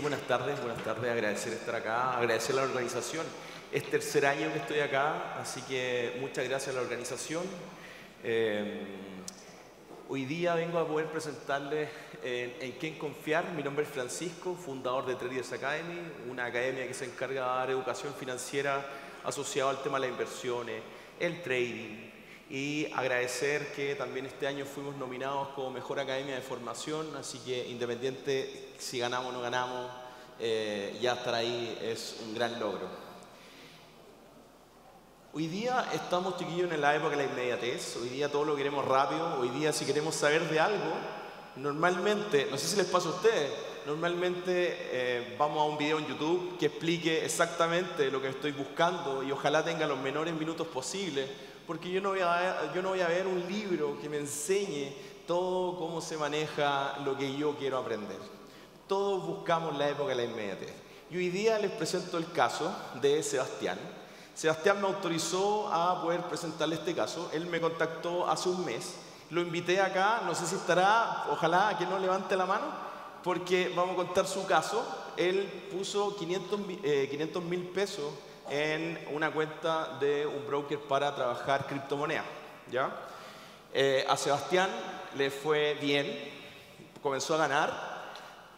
buenas tardes, buenas tardes, agradecer estar acá, agradecer a la organización. Es tercer año que estoy acá, así que muchas gracias a la organización. Eh, hoy día vengo a poder presentarles en, eh, en quién confiar. Mi nombre es Francisco, fundador de Traders Academy, una academia que se encarga de dar educación financiera asociada al tema de las inversiones, el trading, y agradecer que también este año fuimos nominados como Mejor Academia de Formación, así que independiente si ganamos o no ganamos, eh, ya estar ahí es un gran logro. Hoy día estamos chiquillos en la época de la inmediatez, hoy día todo lo queremos rápido, hoy día si queremos saber de algo, normalmente, no sé si les pasa a ustedes, normalmente eh, vamos a un video en YouTube que explique exactamente lo que estoy buscando y ojalá tenga los menores minutos posibles porque yo no voy a, yo no voy a ver un libro que me enseñe todo cómo se maneja lo que yo quiero aprender. Todos buscamos la época de la inmediatez. Y hoy día les presento el caso de Sebastián. Sebastián me autorizó a poder presentarle este caso. Él me contactó hace un mes. Lo invité acá, no sé si estará, ojalá que no levante la mano, porque vamos a contar su caso. Él puso 500 eh, mil pesos en una cuenta de un broker para trabajar criptomonedas. ¿ya? Eh, a Sebastián le fue bien, comenzó a ganar,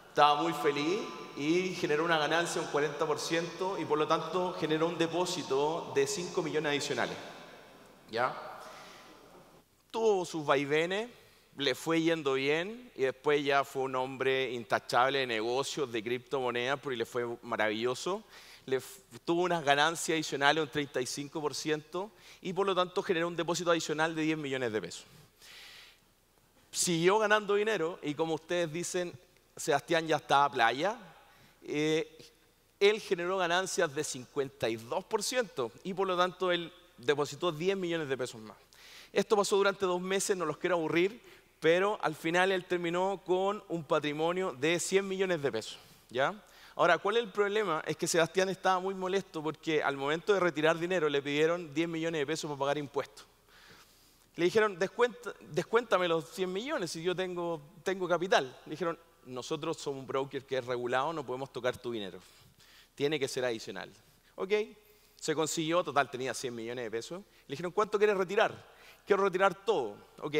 estaba muy feliz y generó una ganancia un 40% y por lo tanto generó un depósito de 5 millones adicionales. ¿ya? Tuvo sus vaivenes, le fue yendo bien y después ya fue un hombre intachable de negocios, de criptomonedas, porque le fue maravilloso le tuvo unas ganancias adicionales de un 35% y por lo tanto generó un depósito adicional de 10 millones de pesos. Siguió ganando dinero y como ustedes dicen, Sebastián ya estaba a playa. Eh, él generó ganancias de 52% y por lo tanto él depositó 10 millones de pesos más. Esto pasó durante dos meses, no los quiero aburrir, pero al final él terminó con un patrimonio de 100 millones de pesos. ¿ya? Ahora, ¿cuál es el problema? Es que Sebastián estaba muy molesto porque al momento de retirar dinero le pidieron 10 millones de pesos para pagar impuestos. Le dijeron, descuéntame los 100 millones si yo tengo, tengo capital. Le dijeron, nosotros somos un broker que es regulado, no podemos tocar tu dinero. Tiene que ser adicional. Ok, se consiguió, total tenía 100 millones de pesos. Le dijeron, ¿cuánto quieres retirar? Quiero retirar todo. Ok,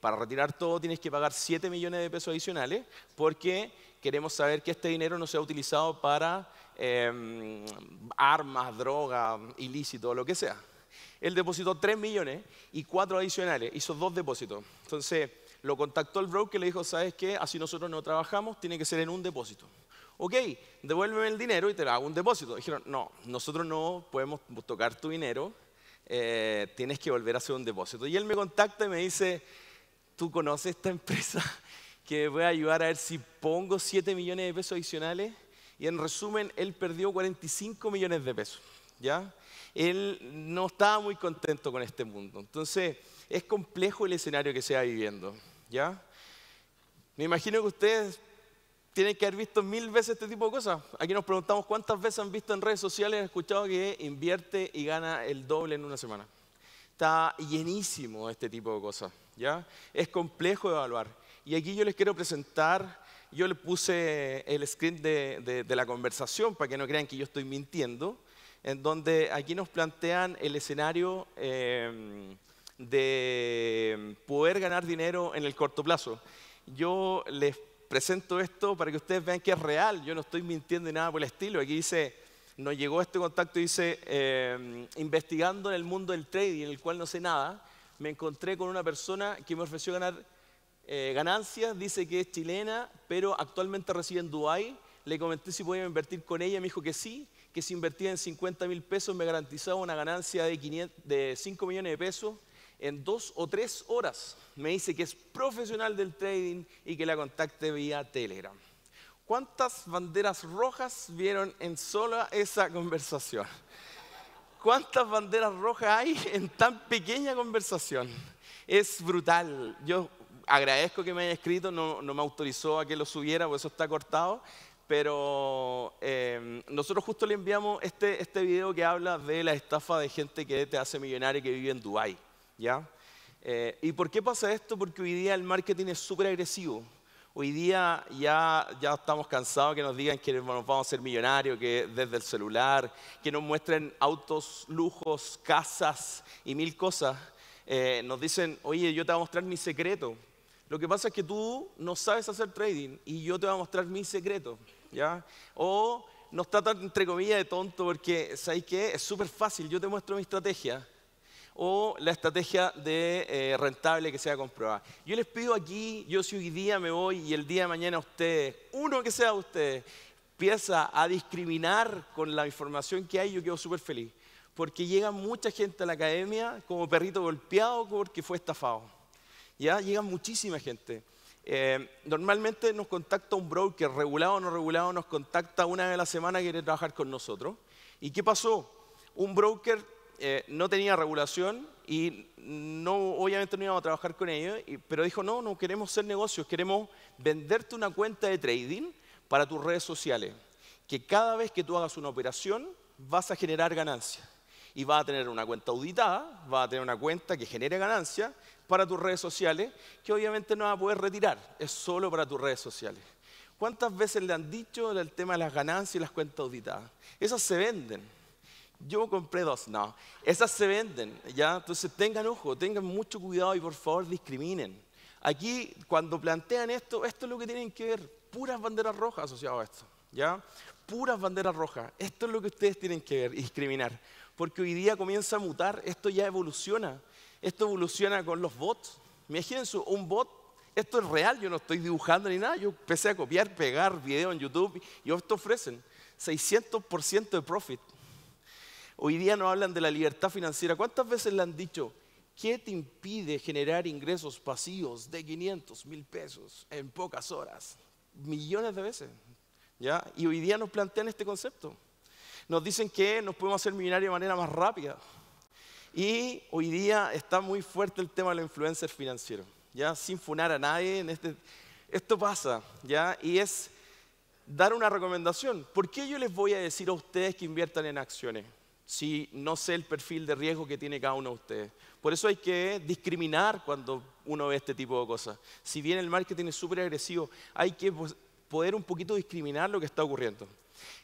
para retirar todo tienes que pagar 7 millones de pesos adicionales porque queremos saber que este dinero no sea utilizado para em, armas, droga, ilícito, lo que sea. Él depositó 3 millones y 4 adicionales, hizo dos depósitos. Entonces lo contactó el broker y le dijo, ¿sabes qué? Así nosotros no trabajamos, tiene que ser en un depósito. Ok, devuélveme el dinero y te hago un depósito. Dijeron, no, nosotros no podemos tocar tu dinero, eh, tienes que volver a hacer un depósito. Y él me contacta y me dice, ¿tú conoces esta empresa? que voy a ayudar a ver si pongo 7 millones de pesos adicionales. Y en resumen, él perdió 45 millones de pesos. ¿ya? Él no estaba muy contento con este mundo. Entonces, es complejo el escenario que se va viviendo. ¿ya? Me imagino que ustedes tienen que haber visto mil veces este tipo de cosas. Aquí nos preguntamos cuántas veces han visto en redes sociales, han escuchado que invierte y gana el doble en una semana. Está llenísimo este tipo de cosas. ¿ya? Es complejo evaluar. Y aquí yo les quiero presentar, yo le puse el screen de, la conversación para que no crean que yo estoy mintiendo, en donde aquí nos plantean el escenario em, de poder ganar dinero en el corto plazo. Yo les presento esto para que ustedes vean que es real, yo no estoy mintiendo ni nada por el estilo. Aquí dice, nos llegó este contacto, y dice, em, investigando en el mundo del trading, en el cual no sé nada, me encontré con una persona que me ofreció ganar eh, ganancias, dice que es chilena, pero actualmente reside en Dubái. Le comenté si podía invertir con ella, me dijo que sí, que si invertía en 50 mil pesos me garantizaba una ganancia de, de 5 millones de pesos en dos o tres horas. Me dice que es profesional del trading y que la contacte vía Telegram. ¿Cuántas banderas rojas vieron en sola esa conversación? ¿Cuántas banderas rojas hay en tan pequeña conversación? Es brutal. Yo agradezco que me haya escrito, no, me autorizó a que lo subiera, por eso está cortado, pero em, nosotros justo le enviamos este, este video que habla de la estafa de gente que te hace millonario y que vive en Dubái, ¿ya? Eh, ¿Y por qué pasa esto? Porque hoy día el marketing es súper agresivo. Hoy día ya, ya estamos cansados que nos digan que nos vamos a ser millonarios, que desde el celular, que nos muestren autos, lujos, casas y mil cosas. Eh, nos dicen, oye, yo te voy a mostrar mi secreto. Lo que pasa es que tú no sabes hacer trading y yo te voy a mostrar mi secreto, ¿ya? O no está tan, entre comillas, de tonto porque, ¿sabes qué? Es súper fácil, yo te muestro mi estrategia o la estrategia de eh, rentable que sea comprobada. Yo les pido aquí, yo si hoy día me voy y el día de mañana ustedes, uno que sea usted empieza a discriminar con la información que hay, yo quedo súper feliz. Porque llega mucha gente a la academia como perrito golpeado porque fue estafado. ¿ya? Llega muchísima gente. Eh, normalmente nos contacta un broker, regulado o no regulado, nos contacta una vez a la semana que quiere trabajar con nosotros. ¿Y qué pasó? Un broker eh, no tenía regulación y no, obviamente no íbamos a trabajar con ellos, pero dijo, no, no queremos hacer negocios, queremos venderte una cuenta de trading para tus redes sociales, que cada vez que tú hagas una operación vas a generar ganancias. Y va a tener una cuenta auditada, va a tener una cuenta que genere ganancias, para tus redes sociales, que obviamente no vas a poder retirar, es solo para tus redes sociales. ¿Cuántas veces le han dicho el tema de las ganancias y las cuentas auditadas? Esas se venden. Yo compré dos, no. Esas se venden, ¿ya? Entonces tengan ojo, tengan mucho cuidado y por favor discriminen. Aquí, cuando plantean esto, esto es lo que tienen que ver, puras banderas rojas asociadas a esto, ¿ya? Puras banderas rojas. Esto es lo que ustedes tienen que ver discriminar. Porque hoy día comienza a mutar, esto ya evoluciona. Esto evoluciona con los bots. Imagínense un bot esto es real, yo no estoy dibujando ni nada, yo empecé a copiar, pegar video en YouTube y te ofrecen 600% de profit. Hoy día nos hablan de la libertad financiera. ¿Cuántas veces le han dicho, qué te impide generar ingresos pasivos de 500 mil pesos en pocas horas? Millones de veces. ¿ya? Y hoy día nos plantean este concepto. Nos dicen que nos podemos hacer millonarios de manera más rápida. Y hoy día está muy fuerte el tema de los influencers financieros, ya sin funar a nadie. Este, esto pasa, ya, y es dar una recomendación. ¿Por qué yo les voy a decir a ustedes que inviertan en acciones? Si no sé el perfil de riesgo que tiene cada uno de ustedes. Por eso hay que discriminar cuando uno ve este tipo de cosas. Si bien el marketing es súper agresivo, hay que poder un poquito discriminar lo que está ocurriendo.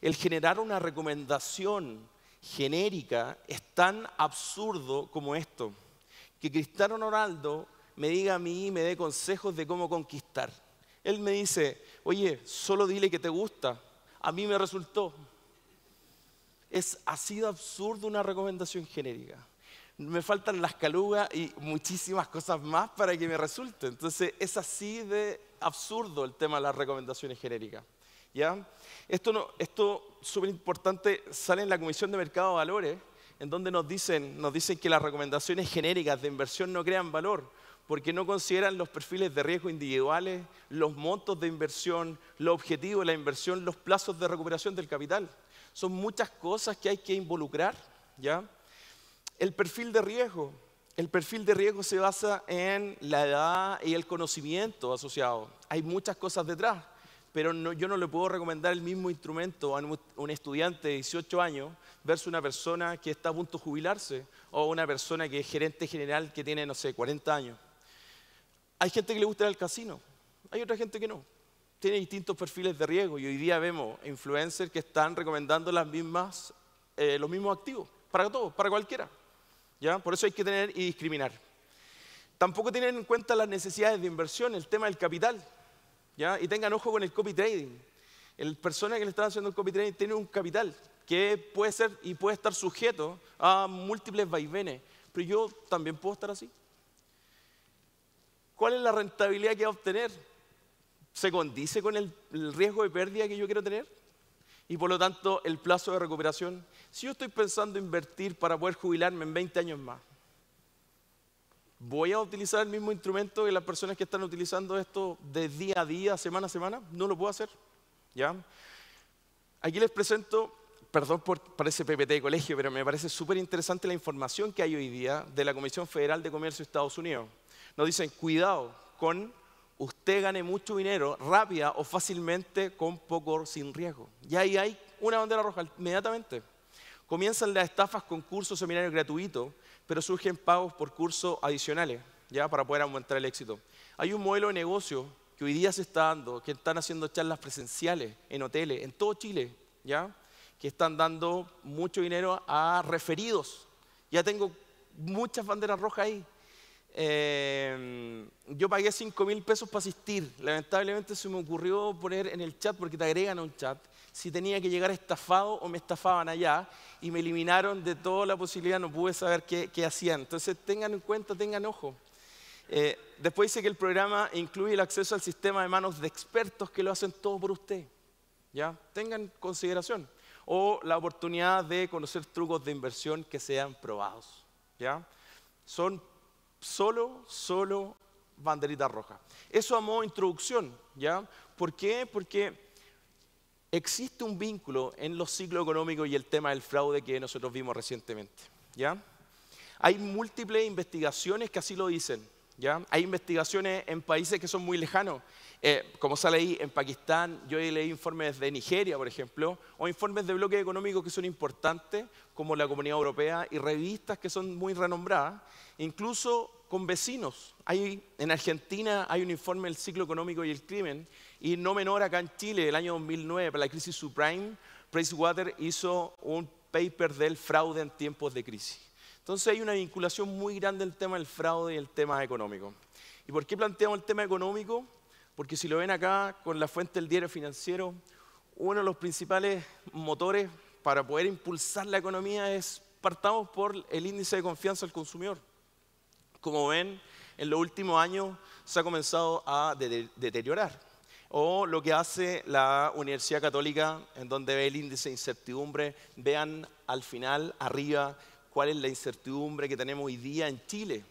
El generar una recomendación genérica es tan absurdo como esto. Que Cristiano Ronaldo me diga a mí y me dé consejos de cómo conquistar. Él me dice, oye, solo dile que te gusta. A mí me resultó. Es, ha sido absurdo una recomendación genérica. Me faltan las calugas y muchísimas cosas más para que me resulte. Entonces es así de absurdo el tema de las recomendaciones genéricas. ¿ya? Esto no, esto súper importante sale en la Comisión de Mercado de Valores, en donde nos dicen, nos dicen que las recomendaciones genéricas de inversión no crean valor, porque no consideran los perfiles de riesgo individuales, los montos de inversión, los objetivos de la inversión, los plazos de recuperación del capital. Son muchas cosas que hay que involucrar, ¿ya? El perfil de riesgo. El perfil de riesgo se basa en la edad y el conocimiento asociado. Hay muchas cosas detrás pero yo no le puedo recomendar el mismo instrumento a un estudiante de 18 años versus una persona que está a punto de jubilarse o una persona que es gerente general que tiene, no sé, 40 años. Hay gente que le gusta ir al casino, hay otra gente que no. Tiene distintos perfiles de riesgo y hoy día vemos influencers que están recomendando las mismas, eh, los mismos activos para todos, para cualquiera. ¿ya? Por eso hay que tener y discriminar. Tampoco tienen en cuenta las necesidades de inversión, el tema del capital. Y tengan ojo con el copy trading. El persona que le está haciendo el copy trading tiene un capital que puede ser y puede estar sujeto a múltiples vaivenes, pero yo también puedo estar así. ¿Cuál es la rentabilidad que a obtener? ¿Se condice con el, el riesgo de pérdida que yo quiero tener? Y por lo tanto, el plazo de recuperación. Si yo estoy pensando invertir para poder jubilarme en 20 años más, ¿Voy a utilizar el mismo instrumento que las personas que están utilizando esto de día a día, semana a semana? No lo puedo hacer. ¿Ya? Aquí les presento, perdón por parece PPT de colegio, pero me parece súper interesante la información que hay hoy día de la Comisión Federal de Comercio de Estados Unidos. Nos dicen, cuidado con usted gane mucho dinero rápida o fácilmente con poco sin riesgo. Y ahí hay una bandera roja inmediatamente. Comienzan las estafas con cursos, seminarios gratuitos pero surgen pagos por cursos adicionales, ya para poder aumentar el éxito. Hay un modelo de negocio que hoy día se está dando, que están haciendo charlas presenciales en hoteles, en todo Chile, ya, que están dando mucho dinero a referidos. Ya tengo muchas banderas rojas ahí. Eh, yo pagué 5 mil pesos para asistir. Lamentablemente se me ocurrió poner en el chat, porque te agregan a un chat, si tenía que llegar estafado o me estafaban allá y me eliminaron de toda la posibilidad, no pude saber qué, qué hacían. Entonces tengan en cuenta, tengan ojo. Eh, después dice que el programa incluye el acceso al sistema de manos de expertos que lo hacen todo por usted. ¿Ya? Tengan consideración. O la oportunidad de conocer trucos de inversión que sean probados. ¿Ya? Son solo, solo banderita roja. Eso de introducción, ¿ya? ¿Por qué? Porque existe un vínculo en los ciclos económicos y el tema del fraude que nosotros vimos recientemente. ¿ya? Hay múltiples investigaciones que así lo dicen. ¿ya? Hay investigaciones en países que son muy lejanos eh, como sale ahí en Pakistán, yo leí informes de Nigeria, por ejemplo, o informes de bloques económicos que son importantes, como la Comunidad Europea, y revistas que son muy renombradas, incluso con vecinos. en Argentina hay un informe del ciclo económico y el crimen, y no menor acá en Chile, el año 2009, para la crisis subprime, Pricewater hizo un paper del fraude en tiempos de crisis. Entonces hay una vinculación muy grande el tema del fraude y el tema económico. ¿Y por qué planteamos el tema económico? Porque si lo ven acá con la fuente del diario financiero, uno de los principales motores para poder impulsar la economía es partamos por el índice de confianza del consumidor. Como ven, en los últimos años se ha comenzado a deteriorar. O lo que hace la Universidad Católica, en donde ve el índice de incertidumbre, vean al final, arriba, cuál es la incertidumbre que tenemos hoy día en Chile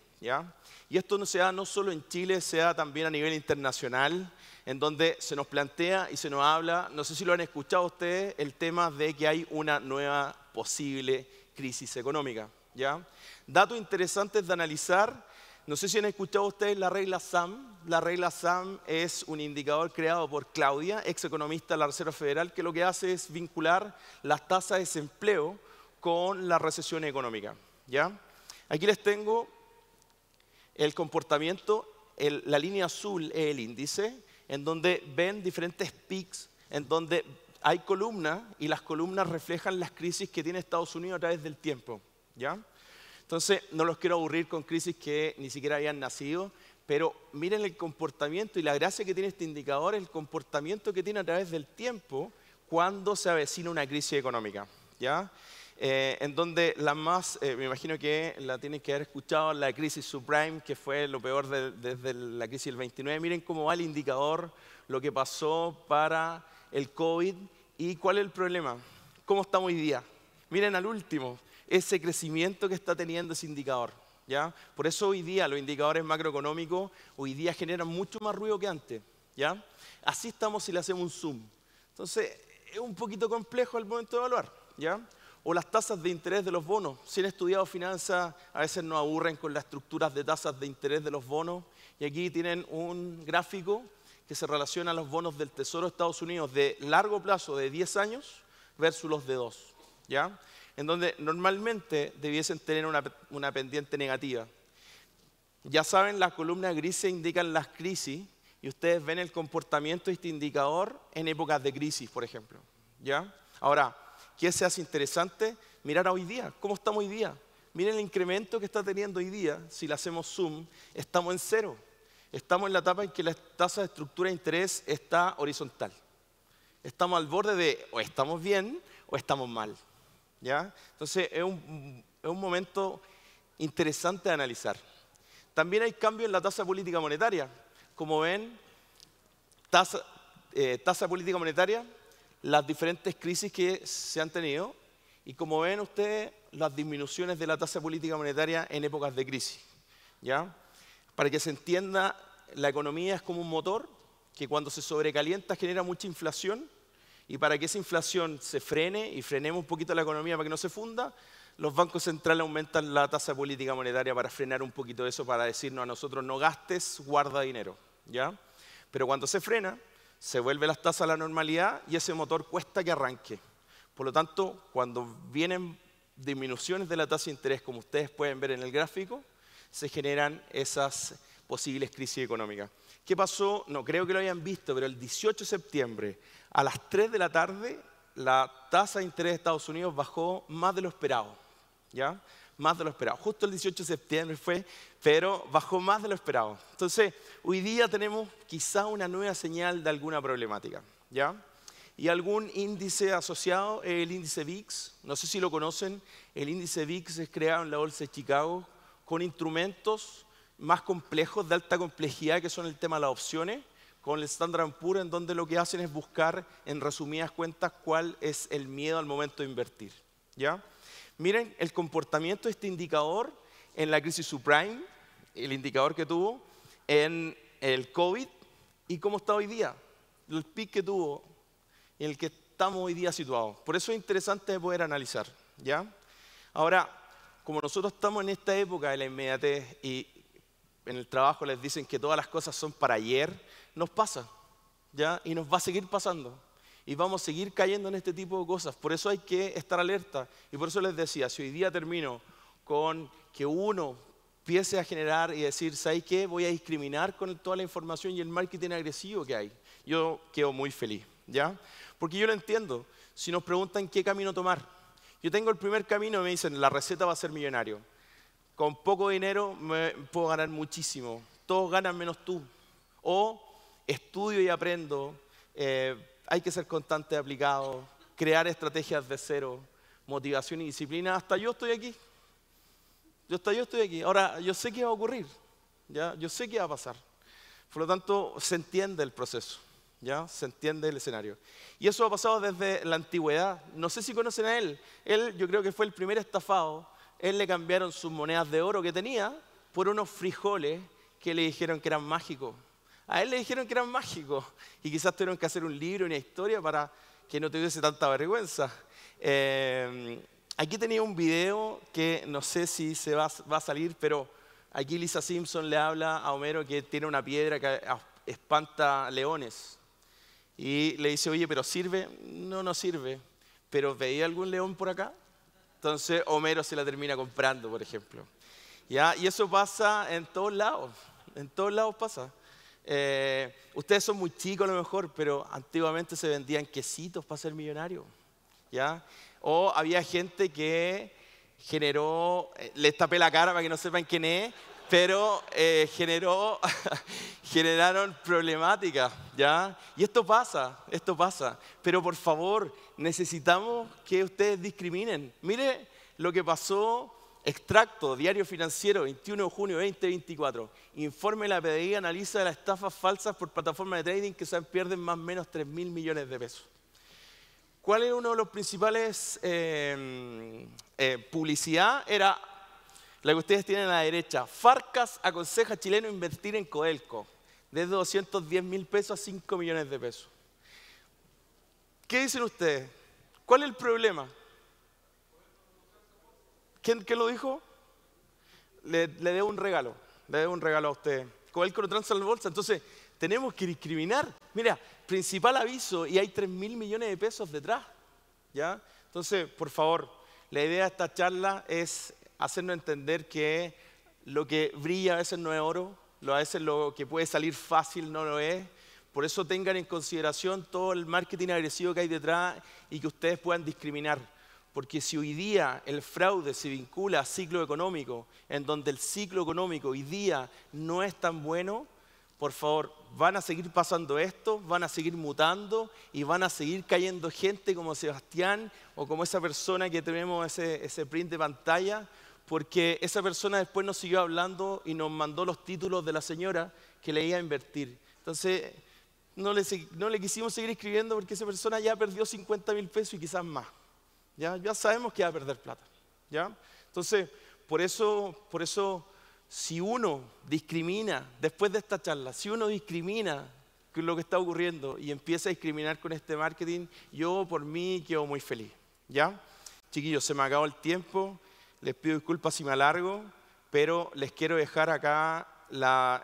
y esto no se da no solo en Chile, se da también a nivel internacional, en donde se nos plantea y se nos habla, no sé si lo han escuchado ustedes, el tema de que hay una nueva posible crisis económica, ¿ya? Datos interesantes de analizar, no sé si han escuchado ustedes la regla SAM. La regla SAM es un indicador creado por Claudia, ex economista de la Reserva Federal, que lo que hace es vincular las tasas de desempleo con la recesión económica. ¿ya? Aquí les tengo el comportamiento, la línea azul es el índice, en donde ven diferentes pics, en donde hay columnas y las columnas reflejan las crisis que tiene Estados Unidos a través del tiempo. ¿ya? Entonces, no los quiero aburrir con crisis que ni siquiera habían nacido, pero miren el comportamiento y la gracia que tiene este indicador, el comportamiento que tiene a través del tiempo cuando se avecina una crisis económica. ¿ya? Eh, en donde la más, eh, me imagino que la tienen que haber escuchado, la crisis subprime, que fue lo peor desde la crisis del 29. Miren cómo va el indicador, lo que pasó para el COVID y cuál es el problema, cómo estamos hoy día. Miren al último, ese crecimiento que está teniendo ese indicador. ¿ya? Por eso hoy día los indicadores macroeconómicos hoy día generan mucho más ruido que antes. ¿ya? Así estamos si le hacemos un zoom. Entonces, es un poquito complejo al momento de evaluar. ¿ya? o las tasas de interés de los bonos. Si han estudiado finanzas, a veces nos aburren con las estructuras de tasas de interés de los bonos. Y aquí tienen un gráfico que se relaciona a los bonos del Tesoro de Estados Unidos de largo plazo, de 10 años, versus los de 2, ¿ya? En donde normalmente debiesen tener una, pendiente negativa. Ya saben, las columnas grises indican las crisis y ustedes ven el comportamiento de este indicador en épocas de crisis, por ejemplo, ¿ya? Ahora, ¿Qué se hace interesante mirar a hoy día, cómo estamos hoy día. Miren el incremento que está teniendo hoy día, si le hacemos zoom, estamos en cero. Estamos en la etapa en que la tasa de estructura de interés está horizontal. Estamos al borde de o estamos bien o estamos mal. ¿ya? Entonces es un, es un momento interesante de analizar. También hay cambios en la tasa política monetaria. Como ven, tasa, eh, tasa política monetaria las diferentes crisis que se han tenido y como ven ustedes las disminuciones de la tasa política monetaria en épocas de crisis. ¿ya? Para que se entienda, la economía es como un motor que cuando se sobrecalienta genera mucha inflación y para que esa inflación se frene y frenemos un poquito la economía para que no se funda, los bancos centrales aumentan la tasa política monetaria para frenar un poquito eso, para decirnos a nosotros no gastes, guarda dinero. ¿ya? Pero cuando se frena, se vuelve las tasas a la normalidad y ese motor cuesta que arranque. Por lo tanto, cuando vienen disminuciones de la tasa de interés, como ustedes pueden ver en el gráfico, se generan esas posibles crisis económicas. ¿Qué pasó? No creo que lo hayan visto, pero el 18 de septiembre a las 3 de la tarde la tasa de interés de Estados Unidos bajó más de lo esperado. ¿ya? más de lo esperado. Justo el 18 de septiembre fue, pero bajó más de lo esperado. Entonces, hoy día tenemos quizá una nueva señal de alguna problemática, ¿ya? Y algún índice asociado, el índice VIX, no sé si lo conocen, el índice VIX es creado en la Bolsa de Chicago con instrumentos más complejos, de alta complejidad, que son el tema de las opciones, con el Standard Poor's, en donde lo que hacen es buscar, en resumidas cuentas, cuál es el miedo al momento de invertir. ¿Ya? Miren el comportamiento de este indicador en la crisis subprime, el indicador que tuvo, en el COVID y cómo está hoy día, el pic que tuvo, en el que estamos hoy día situados. Por eso es interesante poder analizar. ¿ya? Ahora, como nosotros estamos en esta época de la inmediatez y en el trabajo les dicen que todas las cosas son para ayer, nos pasa, ¿ya? Y nos va a seguir pasando y vamos a seguir cayendo en este tipo de cosas. Por eso hay que estar alerta. Y por eso les decía, si hoy día termino con que uno empiece a generar y decir, ¿sabes qué? Voy a discriminar con toda la información y el marketing agresivo que hay. Yo quedo muy feliz, ¿ya? Porque yo lo entiendo. Si nos preguntan qué camino tomar, yo tengo el primer camino y me dicen, la receta va a ser millonario. Con poco dinero me puedo ganar muchísimo. Todos ganan menos tú. O estudio y aprendo. Eh, hay que ser constante, aplicado, crear estrategias de cero, motivación y disciplina. Hasta yo estoy aquí. Yo hasta yo estoy aquí. Ahora, yo sé qué va a ocurrir. ¿ya? Yo sé qué va a pasar. Por lo tanto, se entiende el proceso. ¿Ya? Se entiende el escenario. Y eso ha pasado desde la antigüedad. No sé si conocen a él. Él, yo creo que fue el primer estafado. Él le cambiaron sus monedas de oro que tenía por unos frijoles que le dijeron que eran mágicos. A él le dijeron que eran mágicos y quizás tuvieron que hacer un libro, una historia para que no tuviese tanta vergüenza. Eh, aquí tenía un video que no sé si se va, a salir, pero aquí Lisa Simpson le habla a Homero que tiene una piedra que espanta leones. Y le dice, oye, pero sirve. No, no sirve. Pero veía algún león por acá. Entonces Homero se la termina comprando, por ejemplo. Y eso pasa en todos lados. En todos lados pasa. Eh, ustedes son muy chicos a lo mejor, pero antiguamente se vendían quesitos para ser millonario. ¿ya? O había gente que generó, eh, les tapé la cara para que no sepan quién es, pero eh, generó, generaron problemáticas, ¿ya? Y esto pasa, esto pasa. Pero por favor, necesitamos que ustedes discriminen. Mire lo que pasó Extracto, Diario Financiero, 21 de junio de 2024. Informe la PDI analiza las estafas falsas por plataforma de trading que se pierden más o menos 3 mil millones de pesos. ¿Cuál es uno de los principales em, eh, publicidad? Era la que ustedes tienen a la derecha. Farcas aconseja a chileno invertir en Coelco. desde 210 mil pesos a 5 millones de pesos. ¿Qué dicen ustedes? ¿Cuál es el problema? ¿Quién, lo dijo? Le, debo un regalo, le debo un regalo a usted. Con el coro en la bolsa. Entonces, tenemos que discriminar. Mira, principal aviso y hay 3 mil millones de pesos detrás. ¿ya? Entonces, por favor, la idea de esta charla es hacernos entender que lo que brilla a veces no es oro, a veces lo que puede salir fácil no lo es. Por eso tengan en consideración todo el marketing agresivo que hay detrás y que ustedes puedan discriminar. Porque si hoy día el fraude se vincula a ciclo económico, en donde el ciclo económico hoy día no es tan bueno, por favor, van a seguir pasando esto, van a seguir mutando y van a seguir cayendo gente como Sebastián o como esa persona que tenemos ese, print de pantalla, porque esa persona después nos siguió hablando y nos mandó los títulos de la señora que le iba a invertir. Entonces, no le, no le quisimos seguir escribiendo porque esa persona ya perdió 50 mil pesos y quizás más. ¿ya? sabemos que va a perder plata. ¿ya? Entonces, por eso, por eso, si uno discrimina, después de esta charla, si uno discrimina lo que está ocurriendo y empieza a discriminar con este marketing, yo por mí quedo muy feliz. ¿ya? Chiquillos, se me acabó el tiempo, les pido disculpas si me alargo, pero les quiero dejar acá la,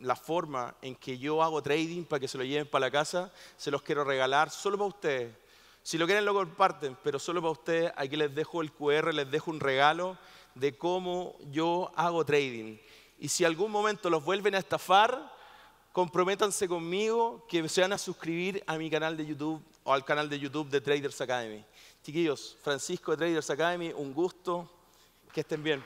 la, forma en que yo hago trading para que se lo lleven para la casa, se los quiero regalar solo para ustedes. Si lo quieren lo comparten, pero solo para ustedes, aquí les dejo el QR, les dejo un regalo de cómo yo hago trading. Y si algún momento los vuelven a estafar, comprométanse conmigo que se van a suscribir a mi canal de YouTube o al canal de YouTube de Traders Academy. Chiquillos, Francisco de Traders Academy, un gusto, que estén bien.